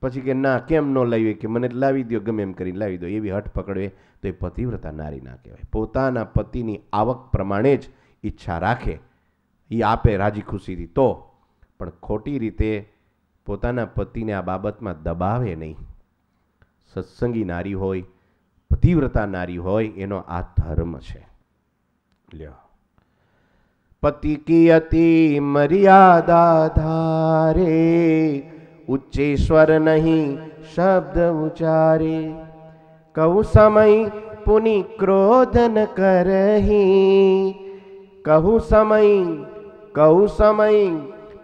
પછી કે ના કેમ ન લાવીએ કે મને લાવી દો ગમે એમ કરીને લાવી દો એવી હઠ પકડવે તો એ પતિવ્રતા નારી ના કહેવાય પોતાના પતિની આવક પ્રમાણે જ ઈચ્છા રાખે એ આપે રાજી ખુશીથી તો પણ ખોટી રીતે પોતાના પતિને આ બાબતમાં દબાવે નહીં સત્સંગી નારી હોય પતિવ્રતા નારી હોય એનો આ ધર્મ છે લ્યો पति की अति मर्यादा धारे उच्चे स्वर नहीं शब्द उचारे कहु समय पुनि क्रोधन करही कहु समय कहु समय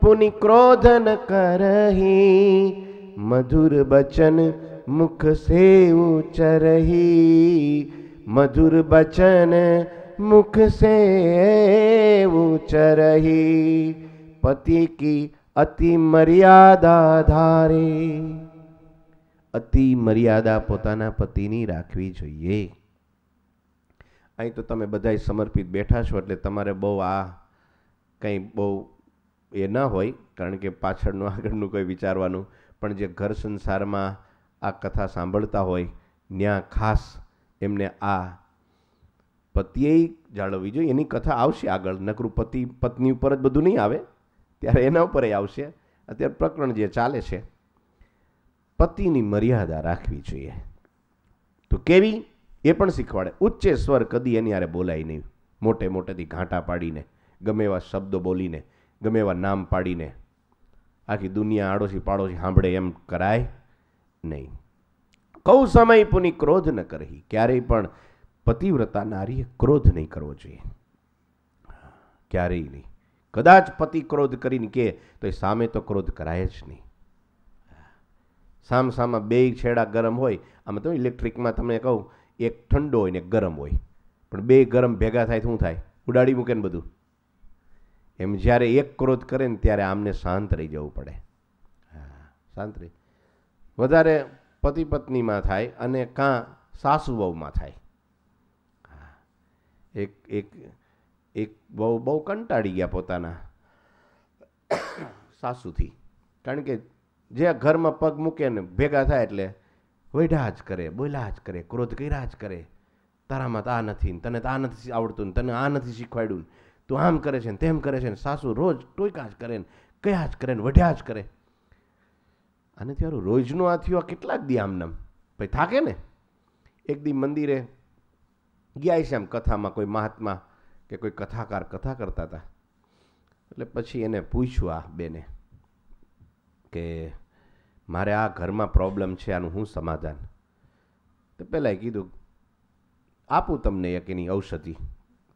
पुनि क्रोध करही मधुर बचन मुख से उचरही मधुर बचन मुख से उचरही पति की અતિ મર્યાદા ધારે અતિ મર્યાદા પોતાના પતિની રાખવી જોઈએ અહીં તો તમે બધા સમર્પિત બેઠા છો એટલે તમારે બહુ આ કંઈ બહુ એ ન હોય કારણ કે પાછળનું આગળનું કોઈ વિચારવાનું પણ જે ઘર સંસારમાં આ કથા સાંભળતા હોય ત્યાં ખાસ એમને આ પતિએ જાળવવી જોઈએ એની કથા આવશે આગળ નકરું પતિ પત્ની ઉપર જ બધું નહીં આવે ત્યારે એના ઉપર આવશે અત્યારે પ્રકરણ જે ચાલે છે પતિની મર્યાદા રાખવી જોઈએ તો કેવી એ પણ શીખવાડે ઉચ્ચે સ્વર કદી એની યારે બોલાય નહીં મોટે મોટેથી ઘાંટા પાડીને ગમે એવા શબ્દો બોલીને ગમે એવા નામ પાડીને આખી દુનિયા આડોશી પાડોશી સાંભળે એમ કરાય નહીં કૌ સમય પુની ક્રોધ ન કરહી ક્યારેય પણ પતિવ્રતા નારીએ ક્રોધ નહીં કરવો જોઈએ ક્યારેય નહીં કદાચ પતિ ક્રોધ કરીને કહે તો એ સામે તો ક્રોધ કરાય જ નહીં સામ સામા બે છેડા ગરમ હોય આમાં તમે ઇલેક્ટ્રિકમાં તમને કહું એક ઠંડો હોય ને એક ગરમ હોય પણ બે ગરમ ભેગા થાય શું થાય ઉડાડી મૂકે ને બધું એમ જ્યારે એક ક્રોધ કરે ને ત્યારે આમને શાંત રહી જવું પડે હા શાંત રહી વધારે પતિ પત્નીમાં થાય અને કાં સાસુ વહુમાં થાય એક એક એક બહુ બહુ કંટાળી ગયા પોતાના સાસુથી કારણ કે જે ઘરમાં પગ મૂકે ને ભેગા થાય એટલે વૈઢા જ કરે બોલ્યા જ કરે ક્રોધ કર્યા જ કરે તારામાં તા નથી તને તા નથી આવડતું ને તને આ નથી શીખવાડ્યું તું આમ કરે છે ને તેમ કરે છે ને સાસુ રોજ ટોયકા જ કરે ને કયા જ કરે ને વઢ્યા જ કરે અને ત્યારે રોજનું આ થયો કેટલાક દી આમનામ ભાઈ થાકે ને એક દી મંદિરે ગયા છે એમ કથામાં કોઈ મહાત્મા કે કોઈ કથાકાર કથા કરતા હતા એટલે પછી એને પૂછ્યું આ બેને કે મારે આ ઘરમાં પ્રોબ્લેમ છે આનું હું સમાધાન તો પહેલાં કીધું આપું તમને એક એની ઔષધિ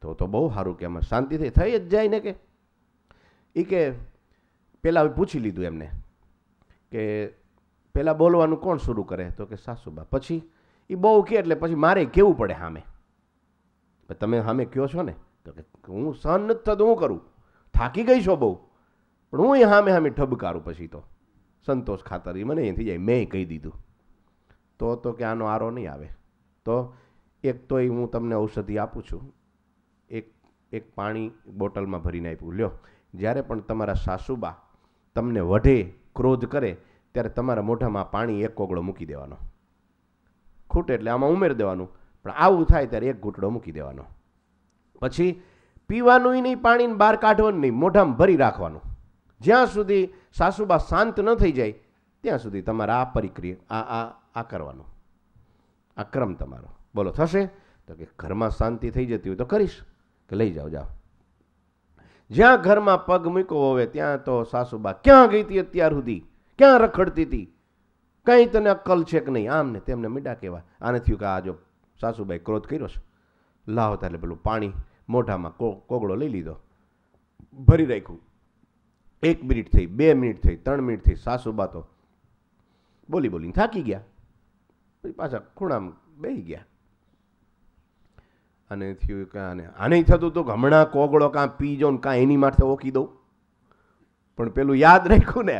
તો તો બહુ સારું કે એમાં શાંતિથી થઈ થઈ જ જાય ને કે એ કે પહેલાં પૂછી લીધું એમને કે પહેલાં બોલવાનું કોણ શરૂ કરે તો કે સાસુબા પછી એ બહુ કે એટલે પછી મારે કેવું પડે સામે તમે સામે કયો છો ને તો કે હું સહન નથી થતું હું કરું થાકી ગઈ છો બહુ પણ હું એ સામે સામે ઠબકારું પછી તો સંતોષ ખાતર એ મને અહીંથી જાય મેં કહી દીધું તો તો કે આનો આરો નહીં આવે તો એક તો એ હું તમને ઔષધિ આપું છું એક એક પાણી બોટલમાં ભરીને આપ્યું લ્યો જ્યારે પણ તમારા સાસુબા તમને વઢે ક્રોધ કરે ત્યારે તમારા મોઢામાં પાણી એક કોગળો મૂકી દેવાનો ખૂટ એટલે આમાં ઉમેર દેવાનું પણ આવું થાય ત્યારે એક ઘૂંટડો મૂકી દેવાનો પછી પીવાનું નહીં પાણીને બહાર કાઢવાનું નહીં મોઢામાં ભરી રાખવાનું જ્યાં સુધી સાસુબા શાંત ન થઈ જાય ત્યાં સુધી તમારે આ પરિક્રિયા આ આ આ કરવાનું આ ક્રમ તમારો બોલો થશે તો કે ઘરમાં શાંતિ થઈ જતી હોય તો કરીશ કે લઈ જાઓ જાઓ જ્યાં ઘરમાં પગ મૂકો હવે ત્યાં તો સાસુબા ક્યાં ગઈ હતી અત્યાર સુધી ક્યાં રખડતી હતી કંઈ તને અક્કલ છે કે નહીં આમને તેમને મીડા કહેવા આને થયું કે આ જો સાસુભાઈ ક્રોધ કર્યો છે લાવતા એટલે પેલું પાણી મોઢામાં કોગળો લઈ લીધો ભરી રાખ્યું એક મિનિટ થઈ બે મિનિટ થઈ ત્રણ મિનિટ થઈ સાસુબા તો બોલી બોલીને થાકી ગયા પછી પાછા ખૂણામાં બેસી ગયા અને થયું કાં આ નહીં થતું તો કે હમણાં કોગળો કાં પી જો ને કાં એની માથે ઓકી દઉં પણ પેલું યાદ રાખ્યું ને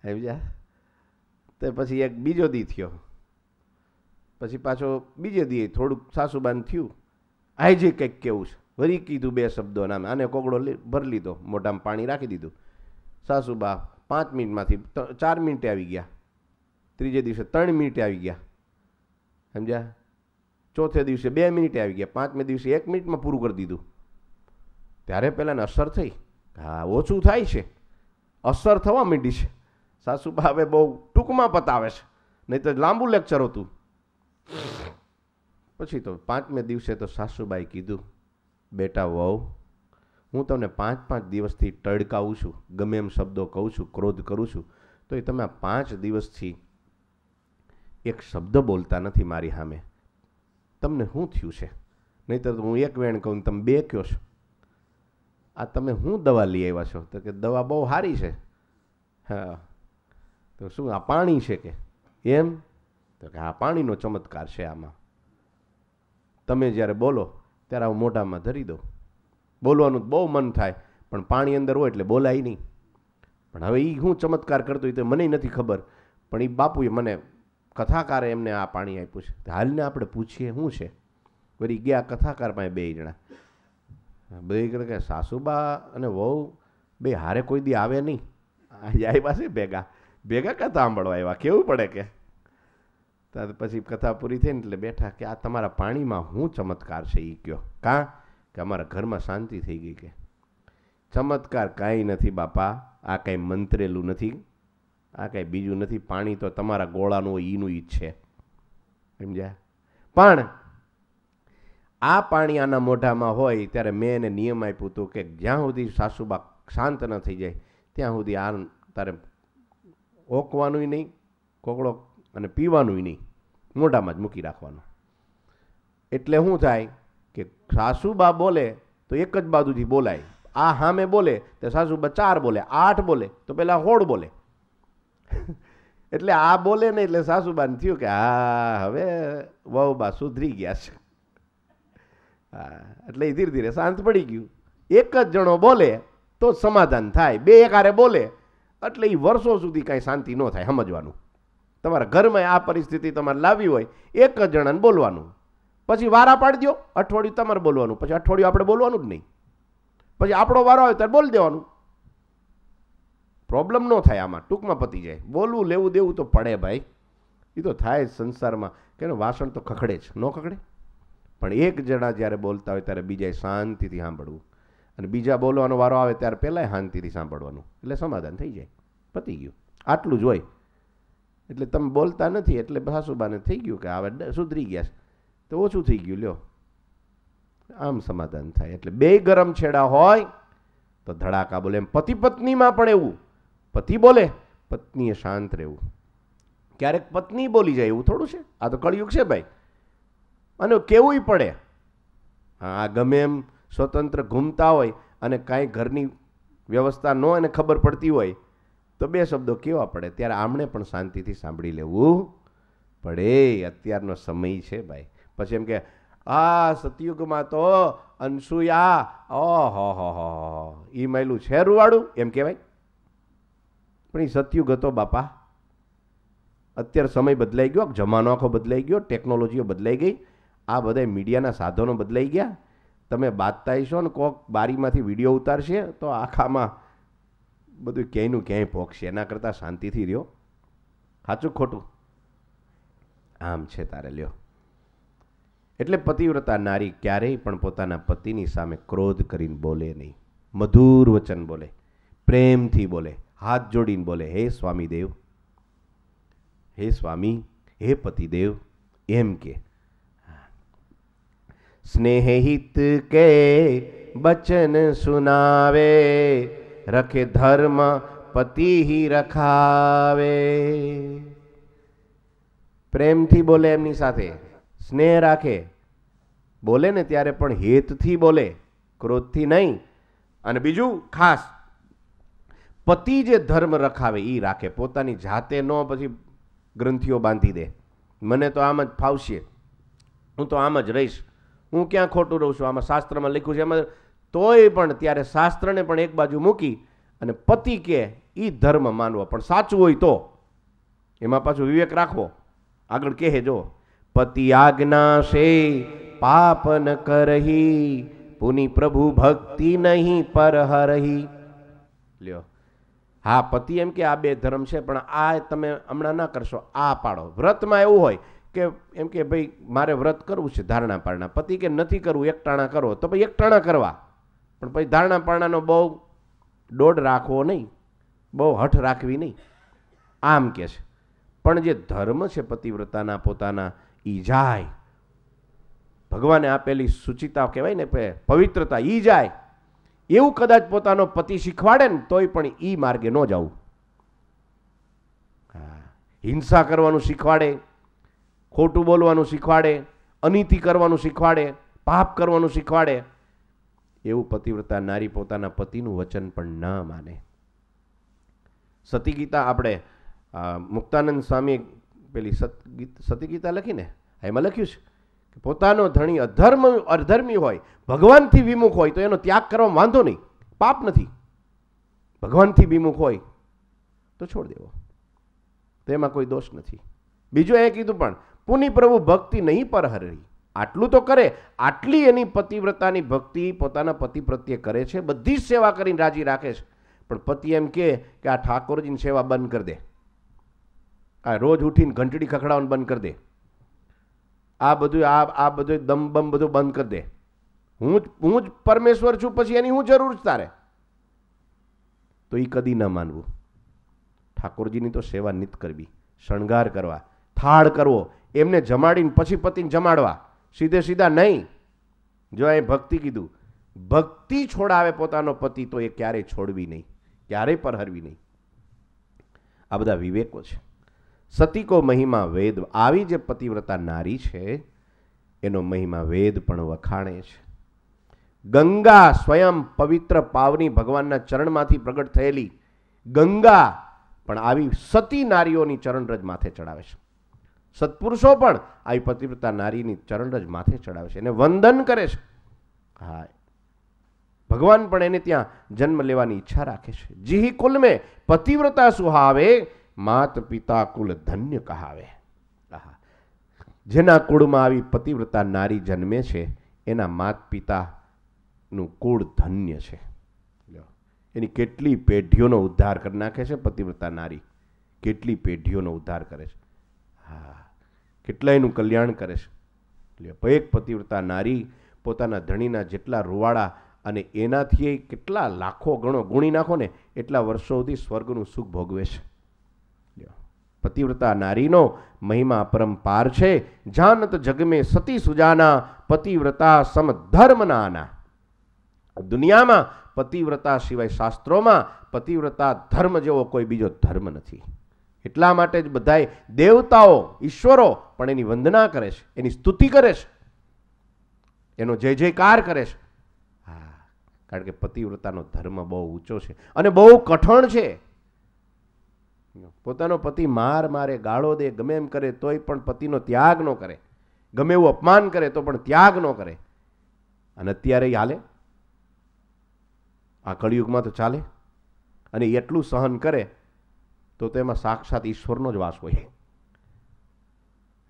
સમજ્યા તે પછી એક બીજો દી થયો પછી પાછો બીજે દીએ થોડુંક સાસુબાન થયું આ કંઈક કેવું છે વરી કીધું બે શબ્દો નામે આને કોગડો ભરી લીધો મોઢામાં પાણી રાખી દીધું સાસુબા પાંચ મિનિટમાંથી ચાર મિનિટે આવી ગયા ત્રીજે દિવસે ત્રણ મિનિટે આવી ગયા સમજ્યા ચોથે દિવસે બે મિનિટે આવી ગયા પાંચમે દિવસે એક મિનિટમાં પૂરું કરી દીધું ત્યારે પહેલાંને અસર થઈ હા ઓછું થાય છે અસર થવા માંડી છે સાસુબા હવે બહુ ટૂંકમાં પતાવે છે નહીં તો લાંબુ લેક્ચર હતું પછી તો પાંચમે દિવસે તો સાસુબાઈ કીધું બેટા વહુ હું તમને પાંચ પાંચ દિવસથી તડકાવું છું ગમે એમ શબ્દો કહું છું ક્રોધ કરું છું તો એ તમે પાંચ દિવસથી એક શબ્દ બોલતા નથી મારી સામે તમને શું થયું છે નહીંતર તો હું એક વેણ કહું તમે બે કહો છો આ તમે શું દવા લઈ આવ્યા છો તો કે દવા બહુ સારી છે હા તો શું આ પાણી છે કે એમ તો કે આ પાણીનો ચમત્કાર છે આમાં તમે જ્યારે બોલો ત્યારે હું મોઢામાં ધરી દો બોલવાનું બહુ મન થાય પણ પાણી અંદર હોય એટલે બોલાય નહીં પણ હવે એ હું ચમત્કાર કરતો હોય તો મને નથી ખબર પણ એ બાપુએ મને કથાકારે એમને આ પાણી આપ્યું છે હાલને આપણે પૂછીએ શું છે વળી ગયા કથાકાર પાસે બે જણા બે જણા કે સાસુબા અને વહુ બે હારે કોઈ દી આવે નહીં આજે પાસે ભેગા ભેગા કાં સાંભળવા આવ્યા કેવું પડે કે ત્યારે પછી કથા પૂરી થઈને એટલે બેઠા કે આ તમારા પાણીમાં હું ચમત્કાર છે એ કયો કાં કે અમારા ઘરમાં શાંતિ થઈ ગઈ કે ચમત્કાર કાંઈ નથી બાપા આ કાંઈ મંત્રેલું નથી આ કાંઈ બીજું નથી પાણી તો તમારા ગોળાનું હોય ઈનું ઈ છે સમજ્યા પણ આ પાણી આના મોઢામાં હોય ત્યારે મેં એને નિયમ આપ્યું હતું કે જ્યાં સુધી સાસુબા શાંત ન થઈ જાય ત્યાં સુધી આ તારે ઓકવાનુંય નહીં કોકડો અને પીવાનુંય નહીં મોઢામાં જ મૂકી રાખવાનું એટલે શું થાય કે સાસુબા બોલે તો એક જ બાજુથી બોલાય આ હામે બોલે તો સાસુબા ચાર બોલે આઠ બોલે તો પહેલાં હોડ બોલે એટલે આ બોલે ને એટલે સાસુબાને થયું કે હા હવે વહુબા સુધરી ગયા છે હા એટલે એ ધીરે ધીરે શાંત પડી ગયું એક જ જણો બોલે તો સમાધાન થાય બે એકારે બોલે એટલે એ વર્ષો સુધી કાંઈ શાંતિ ન થાય સમજવાનું તમારા ઘરમાં આ પરિસ્થિતિ તમારે લાવી હોય એક જ જણાને બોલવાનું પછી વારા પાડી દો અઠવાડિયું તમારે બોલવાનું પછી અઠવાડિયું આપણે બોલવાનું જ નહીં પછી આપણો વારો આવે ત્યારે બોલી દેવાનું પ્રોબ્લેમ ન થાય આમાં ટૂંકમાં પતી જાય બોલવું લેવું દેવું તો પડે ભાઈ એ તો થાય જ સંસારમાં કે વાસણ તો ખખડે જ ન ખખડે પણ એક જણા જ્યારે બોલતા હોય ત્યારે બીજાએ શાંતિથી સાંભળવું અને બીજા બોલવાનો વારો આવે ત્યારે પહેલાંય શાંતિથી સાંભળવાનું એટલે સમાધાન થઈ જાય પતી ગયું આટલું જ હોય એટલે તમે બોલતા નથી એટલે સાસુબાને થઈ ગયું કે હવે સુધરી ગયા છે તો ઓછું થઈ ગયું લ્યો આમ સમાધાન થાય એટલે બે ગરમ છેડા હોય તો ધડાકા બોલે એમ પતિ પત્નીમાં પણ એવું પતિ બોલે પત્નીએ શાંત રહેવું ક્યારેક પત્ની બોલી જાય એવું થોડું છે આ તો કળિયુગ છે ભાઈ અને કેવું પડે આ ગમે એમ સ્વતંત્ર ઘૂમતા હોય અને કાંઈ ઘરની વ્યવસ્થા ન અને ખબર પડતી હોય તો બે શબ્દો કેવા પડે ત્યારે આમણે પણ શાંતિથી સાંભળી લેવું પડે અત્યારનો સમય છે ભાઈ પછી એમ કે આ સતયુગમાં તો અનસુયા ઓહો હો હો એ માયલું છે રૂવાળું એમ કહેવાય પણ એ સતયુગ હતો બાપા અત્યારે સમય બદલાઈ ગયો જમાનો આખો બદલાઈ ગયો ટેકનોલોજીઓ બદલાઈ ગઈ આ બધા મીડિયાના સાધનો બદલાઈ ગયા તમે બાતતા છો ને કોક બારીમાંથી વિડીયો ઉતારશે તો આખામાં બધું ક્યાંયનું ક્યાંય ભોગશે એના કરતાં શાંતિથી રહ્યો સાચું ખોટું આમ છે તારે લ્યો એટલે પતિવ્રતા નારી ક્યારેય પણ પોતાના પતિની સામે ક્રોધ કરીને બોલે નહીં મધુર વચન બોલે પ્રેમથી બોલે હાથ જોડીને બોલે હે સ્વામી દેવ હે સ્વામી હે પતિદેવ એમ કે સ્નેહિત કે બચન સુનાવે રખે ધર્મ પતિ હી રખાવે પ્રેમથી બોલે એમની સાથે સ્નેહ રાખે બોલે ને ત્યારે પણ હેતથી બોલે ક્રોધથી નહીં અને બીજું ખાસ પતિ જે ધર્મ રખાવે એ રાખે પોતાની જાતે ન પછી ગ્રંથિઓ બાંધી દે મને તો આમ જ ફાવશે હું તો આમ જ રહીશ હું ક્યાં ખોટું રહું છું આમાં શાસ્ત્રમાં લખ્યું છે એમાં તોય પણ ત્યારે શાસ્ત્રને પણ એક બાજુ મૂકી અને પતિ કે એ ધર્મ માનવો પણ સાચું હોય તો એમાં પાછું વિવેક રાખવો આગળ કહે જો પતિ આજ્ઞા શે પાપ ન કરહી પુનિ પ્રભુ ભક્તિ નહીં પર હરહી લ્યો હા પતિ એમ કે આ બે ધર્મ છે પણ આ તમે હમણાં ના કરશો આ પાડો વ્રતમાં એવું હોય કે એમ કે ભાઈ મારે વ્રત કરવું છે ધારણા પારણા પતિ કે નથી કરવું એકટાણા કરો તો ભાઈ એકટાણા કરવા પણ પછી ધારણા પારણાનો બહુ દોઢ રાખવો નહીં બહુ હઠ રાખવી નહીં આમ કે છે પણ જે ધર્મ છે પતિવ્રતાના પોતાના ઈ જાય ભગવાને આપેલી સુચિતા કહેવાય ને પવિત્રતા ઈ જાય એવું કદાચ પોતાનો પતિ શીખવાડે ને તોય પણ એ માર્ગે ન જવું હિંસા કરવાનું શીખવાડે ખોટું બોલવાનું શીખવાડે અનીતિ કરવાનું શીખવાડે પાપ કરવાનું શીખવાડે એવું પતિવ્રતા નારી પોતાના પતિનું વચન પણ ના માને સતીગીતા આપણે મુક્તાનંદ સ્વામી પેલી સતીગીતા લખીને એમાં લખ્યું છે કે પોતાનો ધણી અધર્મ અધર્મી હોય ભગવાનથી વિમુખ હોય તો એનો ત્યાગ કરવા વાંધો નહીં પાપ નથી ભગવાનથી વિમુખ હોય તો છોડ દેવો તેમાં કોઈ દોષ નથી બીજું એ કીધું પણ પુનિ પ્રભુ ભક્તિ નહીં પર હરી આટલું તો કરે આટલી એની પતિવ્રતાની ભક્તિ પોતાના પતિ પ્રત્યે કરે છે બધી જ સેવા કરીને રાજી રાખે છે પણ પતિ એમ કે આ ઠાકોરજીની સેવા બંધ કરી દે આ રોજ ઉઠીને ઘંટડી ખખડાવવાનું બંધ કરી દે આ બધું આ આ બધું દમ બમ બધું બંધ કરી દે હું જ હું જ પરમેશ્વર છું પછી એની હું જરૂર જ તારે તો એ કદી ન માનવું ઠાકોરજીની તો સેવા નિત કરવી શણગાર કરવા થાળ કરવો એમને જમાડીને પછી પતિને જમાડવા સીધે સીધા નહીં જો એ ભક્તિ કીધું ભક્તિ છોડાવે પોતાનો પતિ તો એ ક્યારેય છોડવી નહીં ક્યારેય પરહરવી નહીં આ બધા વિવેકો છે સતીકો મહિમા વેદ આવી જે પતિવ્રતા નારી છે એનો મહિમા વેદ પણ વખાણે છે ગંગા સ્વયં પવિત્ર પાવની ભગવાનના ચરણમાંથી પ્રગટ થયેલી ગંગા પણ આવી સતી નારીઓની ચરણરજ માથે ચડાવે છે સત્પુરુષો પણ આવી પતિવ્રતા નારીની ચરણ જ માથે ચડાવે છે એને વંદન કરે છે હા ભગવાન પણ એને ત્યાં જન્મ લેવાની ઈચ્છા રાખે છે જીહી કુલમે પતિવ્રતા સુહાવે માત પિતા કુલ ધન્ય કહાવે જેના કુળમાં આવી પતિવ્રતા નારી જન્મે છે એના માત પિતાનું કુળ ધન્ય છે એની કેટલી પેઢીઓનો ઉદ્ધાર કરી નાખે છે પતિવ્રતા નારી કેટલી પેઢીઓનો ઉદ્ધાર કરે છે હા કેટલાયનું કલ્યાણ કરે છે એટલે ભયક પતિવ્રતા નારી પોતાના ધણીના જેટલા રૂવાડા અને એનાથી કેટલા લાખો ગણો ગુણી નાખો ને એટલા વર્ષોથી સ્વર્ગનું સુખ ભોગવે છે પતિવ્રતા નારીનો મહિમા પરંપાર છે જાનત જગમે સતી સુજાના પતિવ્રતા સમધર્મનાના દુનિયામાં પતિવ્રતા સિવાય શાસ્ત્રોમાં પતિવ્રતા ધર્મ જેવો કોઈ બીજો ધર્મ નથી એટલા માટે જ બધાએ દેવતાઓ ઈશ્વરો પણ એની વંદના કરે છે એની સ્તુતિ કરે છે એનો જય જયકાર કરે છે હા કારણ કે પતિવ્રતાનો ધર્મ બહુ ઊંચો છે અને બહુ કઠણ છે પોતાનો પતિ માર મારે ગાળો દે ગમે એમ કરે તોય પણ પતિનો ત્યાગ ન કરે ગમે એવું અપમાન કરે તો પણ ત્યાગ ન કરે અને અત્યારે હાલે આ કળિયુગમાં તો ચાલે અને એટલું સહન કરે તો તેમાં સાક્ષાત ઈશ્વરનો જ વાસ હોય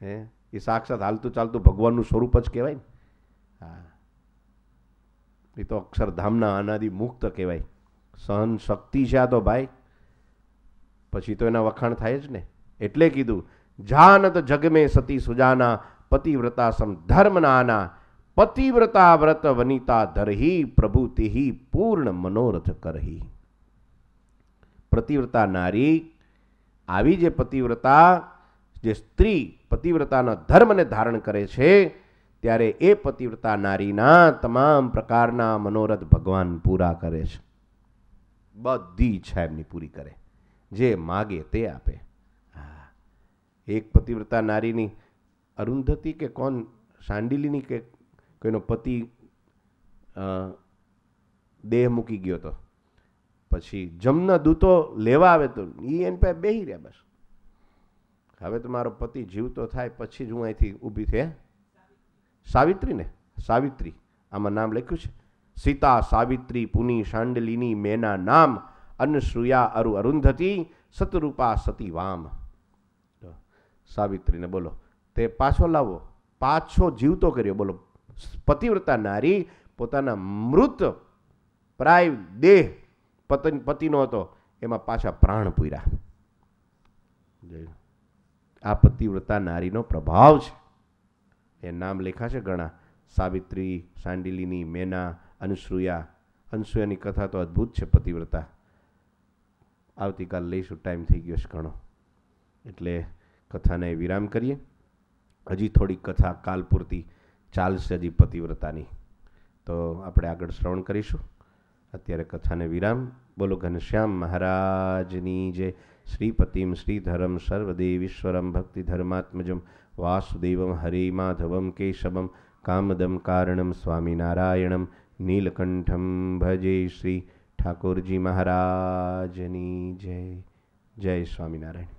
હે એ સાક્ષાત હાલતું ચાલતું ભગવાનનું સ્વરૂપ જ કહેવાય ને હા એ તો અક્ષરધામના અનાદિ મુક્ત કહેવાય સહન શક્તિ છે આ તો ભાઈ પછી તો એના વખાણ થાય જ ને એટલે કીધું જાનત જગમે સતી સુજાના પતિવ્રતા સમ ધર્મનાના પતિવ્રતા વ્રત વનિતા ધરહી પ્રભુ તેહી પૂર્ણ મનોરથ કરહી પ્રતિવ્રતા નારી આવી જે પતિવ્રતા જે સ્ત્રી પતિવ્રતાના ધર્મને ધારણ કરે છે ત્યારે એ પતિવ્રતા નારીના તમામ પ્રકારના મનોરથ ભગવાન પૂરા કરે છે બધી ઈચ્છા એમની પૂરી કરે જે માગે તે આપે એક પતિવ્રતા નારીની અરુંધતી કે કોણ સાંડિલીની કે કોઈનો પતિ દેહ મૂકી ગયો હતો પછી જમના દૂતો લેવા આવે તો એ એની પાસે બેહી રહ્યા બસ હવે તો મારો પતિ જીવતો થાય પછી જ હું અહીંથી ઊભી થઈ સાવિત્રીને સાવિત્રી આમાં નામ લખ્યું છે સીતા સાવિત્રી પુની શાંડલીની મેના નામ અનસુયા અરુ અરુંધતી સતરૂપા સતી વામ સાવિત્રીને બોલો તે પાછો લાવો પાછો જીવતો કર્યો બોલો પતિવ્રતા નારી પોતાના મૃત પ્રાય દેહ પતન પતિનો હતો એમાં પાછા પ્રાણ પૂર્યા આ પતિવ્રતા નારીનો પ્રભાવ છે એ નામ લેખાશે ઘણા સાવિત્રી સાંડિલીની મેના અનુસૂયા અનસૂયાની કથા તો અદ્ભુત છે પતિવ્રતા આવતીકાલ લઈશું ટાઈમ થઈ ગયો છે ઘણો એટલે કથાને વિરામ કરીએ હજી થોડીક કથા કાલ પૂરતી ચાલશે હજી પતિવ્રતાની તો આપણે આગળ શ્રવણ કરીશું અત્યારે કથાને વિરામ બોલો ઘનશ્યામ મહારાજની જે શ્રીપતિમ શ્રીધરમ સર્વદેવીશ્વરમ ભક્તિ ધર્માત્મજમ વાસુદેવમ હરિમાધવમ કેશવમ કામદમ કારણમ સ્વામિનારાયણમ નીલકંઠમ ભજે શ્રી ઠાકોરજી મહારાજની જય જય સ્વામિનારાયણ